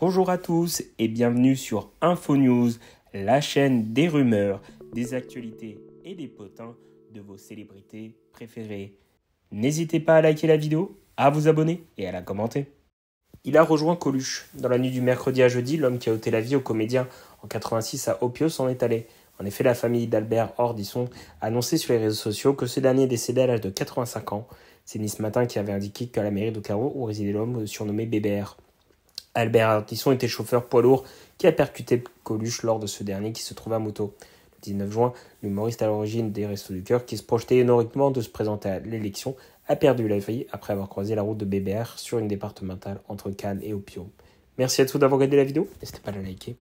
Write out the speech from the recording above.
Bonjour à tous et bienvenue sur InfoNews, la chaîne des rumeurs, des actualités et des potins de vos célébrités préférées. N'hésitez pas à liker la vidéo, à vous abonner et à la commenter. Il a rejoint Coluche. Dans la nuit du mercredi à jeudi, l'homme qui a ôté la vie au comédien en 86 à Opio s'en est allé. En effet, la famille d'Albert Hordisson a annoncé sur les réseaux sociaux que ce dernier décédait à l'âge de 85 ans. C'est Nice Matin qui avait indiqué qu'à la mairie de Carreau où résidait l'homme surnommé Bébert. Albert Artisson était chauffeur poids lourd qui a percuté Coluche lors de ce dernier qui se trouvait à moto. Le 19 juin, l'humoriste à l'origine des Restos du Cœur, qui se projetait honoriquement de se présenter à l'élection, a perdu la vie après avoir croisé la route de BBR sur une départementale entre Cannes et Opio. Merci à tous d'avoir regardé la vidéo, n'hésitez pas à la liker.